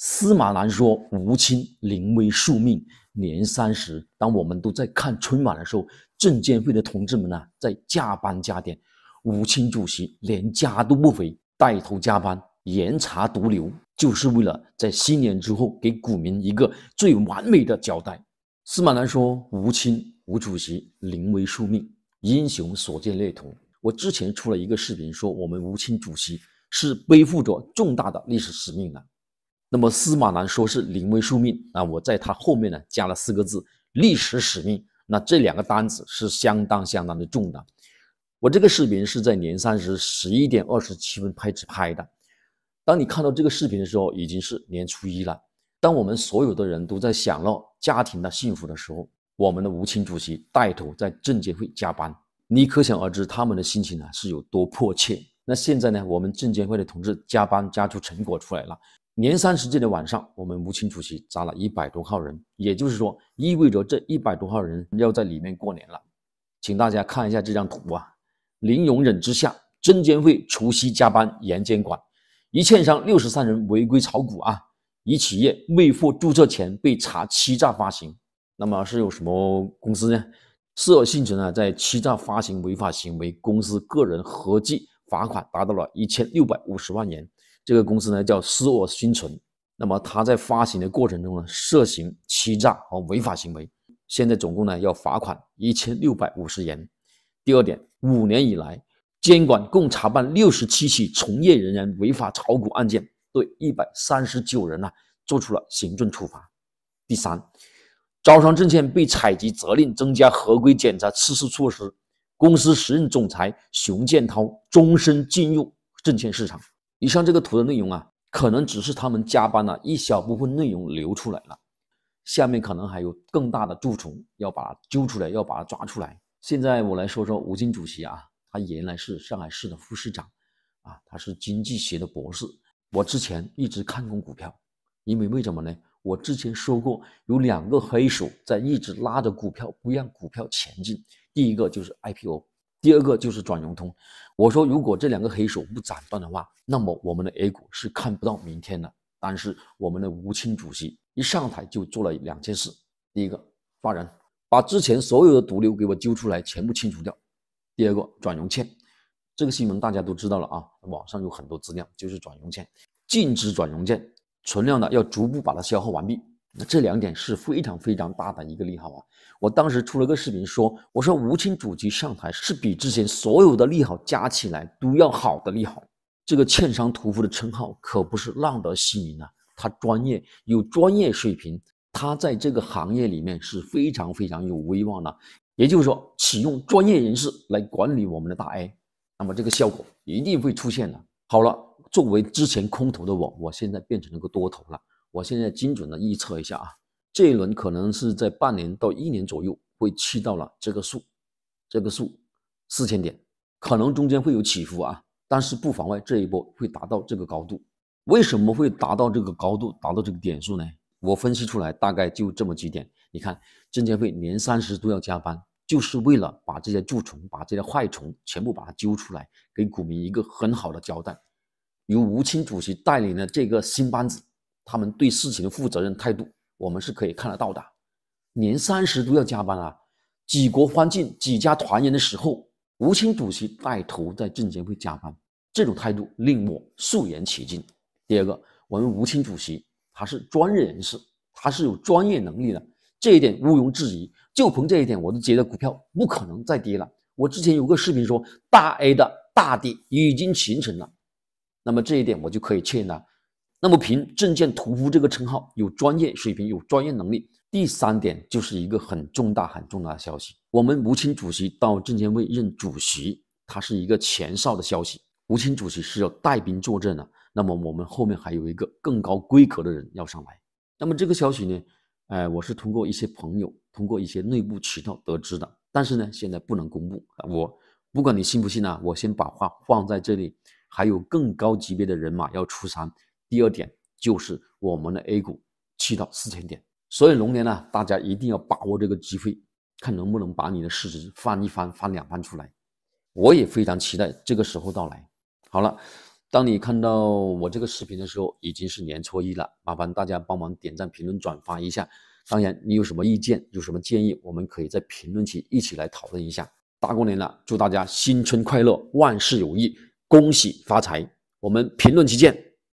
司马南说：“吴清临危受命，年三十。当我们都在看春晚的时候，证监会的同志们呢在加班加点。吴清主席连家都不回，带头加班，严查毒瘤，就是为了在新年之后给股民一个最完美的交代。”司马南说：“吴清，吴主席临危受命，英雄所见略同。我之前出了一个视频，说我们吴清主席是背负着重大的历史使命的。”那么司马南说是临危受命啊，我在他后面呢加了四个字历史使命。那这两个单子是相当相当的重的。我这个视频是在年三十十一点二十七分开始拍的。当你看到这个视频的时候，已经是年初一了。当我们所有的人都在享乐、家庭的幸福的时候，我们的吴清主席带头在证监会加班。你可想而知他们的心情呢是有多迫切。那现在呢？我们证监会的同志加班加出成果出来了。年三十这的晚上，我们吴清主席砸了一百多号人，也就是说，意味着这一百多号人要在里面过年了。请大家看一下这张图啊！零容忍之下，证监会除夕加班严监管，一券商六十三人违规炒股啊！一企业未获注册前被查欺诈发行。那么是有什么公司呢？四海信诚呢，在欺诈发行违法行为公司个人合计。罚款达到了一千六百五十万元，这个公司呢叫思沃新存，那么它在发行的过程中呢涉嫌欺诈和违法行为，现在总共呢要罚款一千六百五十元。第二点，五年以来，监管共查办六十七起从业人员违法炒股案件，对一百三十九人呢做出了行政处罚。第三，招商证券被采集责令增加合规检查次数措施。公司时任总裁熊建涛终身进入证券市场。以上这个图的内容啊，可能只是他们加班了一小部分内容流出来了，下面可能还有更大的蛀虫，要把它揪出来，要把它抓出来。现在我来说说吴京主席啊，他原来是上海市的副市长，啊，他是经济学的博士。我之前一直看空股票，因为为什么呢？我之前说过，有两个黑手在一直拉着股票，不让股票前进。第一个就是 IPO，第二个就是转融通。我说，如果这两个黑手不斩断的话，那么我们的 A 股是看不到明天的。但是我们的吴清主席一上台就做了两件事：第一个抓人，把之前所有的毒瘤给我揪出来，全部清除掉；第二个转融券，这个新闻大家都知道了啊，网上有很多资料，就是转融券，禁止转融券，存量的要逐步把它消耗完毕。那这两点是非常非常大的一个利好啊！我当时出了个视频说：“我说吴清主席上台是比之前所有的利好加起来都要好的利好。”这个“券商屠夫”的称号可不是浪得虚名啊！他专业，有专业水平，他在这个行业里面是非常非常有威望的。也就是说，启用专业人士来管理我们的大 A，那么这个效果一定会出现的。好了，作为之前空头的我，我现在变成了个多头了。我现在精准的预测一下啊，这一轮可能是在半年到一年左右会去到了这个数，这个数四千点，可能中间会有起伏啊，但是不妨碍这一波会达到这个高度。为什么会达到这个高度，达到这个点数呢？我分析出来大概就这么几点。你看，证监会年三十都要加班，就是为了把这些蛀虫、把这些坏虫全部把它揪出来，给股民一个很好的交代。由吴清主席带领的这个新班子。他们对事情的负责任态度，我们是可以看得到的。年三十都要加班啊！举国欢庆、几家团圆的时候，吴清主席带头在证监会加班，这种态度令我肃然起敬。第二个，我们吴清主席他是专业人士，他是有专业能力的，这一点毋庸置疑。就凭这一点，我都觉得股票不可能再跌了。我之前有个视频说，大 A 的大底已经形成了，那么这一点我就可以确认。了。那么，凭证件屠夫这个称号，有专业水平，有专业能力。第三点，就是一个很重大、很重大的消息。我们吴清主席到证监会任主席，他是一个前哨的消息。吴清主席是要带兵坐镇的。那么，我们后面还有一个更高规格的人要上来。那么，这个消息呢？呃，我是通过一些朋友，通过一些内部渠道得知的。但是呢，现在不能公布。我不管你信不信啊，我先把话放在这里。还有更高级别的人马要出山，第二点就是我们的 A 股七到四千点，所以龙年呢，大家一定要把握这个机会，看能不能把你的市值翻一番、翻两番出来。我也非常期待这个时候到来。好了，当你看到我这个视频的时候，已经是年初一了，麻烦大家帮忙点赞、评论、转发一下。当然，你有什么意见、有什么建议，我们可以在评论区一起来讨论一下。大过年了，祝大家新春快乐，万事如意，恭喜发财！我们评论区见。